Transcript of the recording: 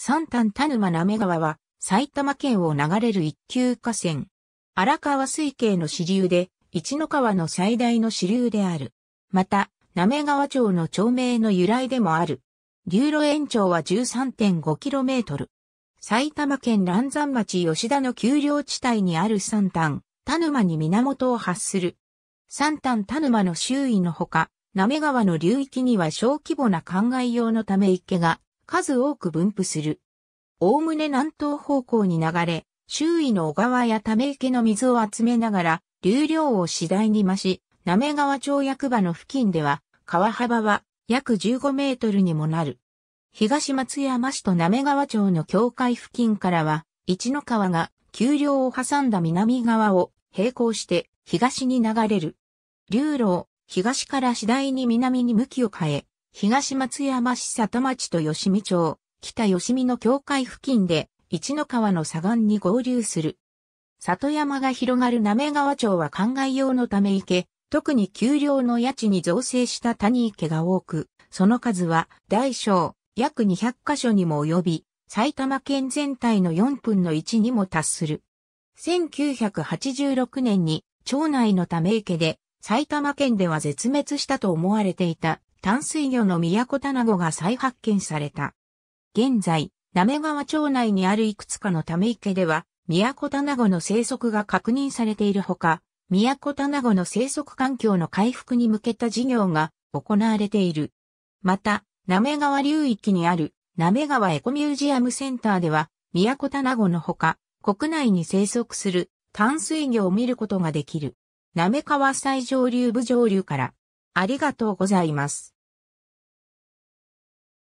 三丹田沼なめ川は埼玉県を流れる一級河川。荒川水系の支流で、一の川の最大の支流である。また、なめ川町の町名の由来でもある。流路延長は 13.5km。埼玉県乱山町吉田の丘陵地帯にある三丹、田沼に源を発する。三丹田沼の周囲のほか、なめ川の流域には小規模な灌漑用のため池が数多く分布する。おおむね南東方向に流れ、周囲の小川やため池の水を集めながら、流量を次第に増し、滑川町役場の付近では、川幅は約15メートルにもなる。東松山市と滑川町の境界付近からは、一の川が丘陵を挟んだ南側を並行して東に流れる。流路を東から次第に南に向きを変え、東松山市里町と吉見町、北吉見の境界付近で、一の川の左岸に合流する。里山が広がる滑川町は灌漑用のため池、特に丘陵の谷地に造成した谷池が多く、その数は大小約200カ所にも及び、埼玉県全体の4分の1にも達する。1986年に町内のため池で埼玉県では絶滅したと思われていた淡水魚の都卵が再発見された。現在、滑川町内にあるいくつかのため池では、都卵の生息が確認されているほか、都卵の生息環境の回復に向けた事業が行われている。また、滑川流域にある滑川エコミュージアムセンターでは、都卵のほか、国内に生息する淡水魚を見ることができる。滑川最上流部上流からありがとうございます。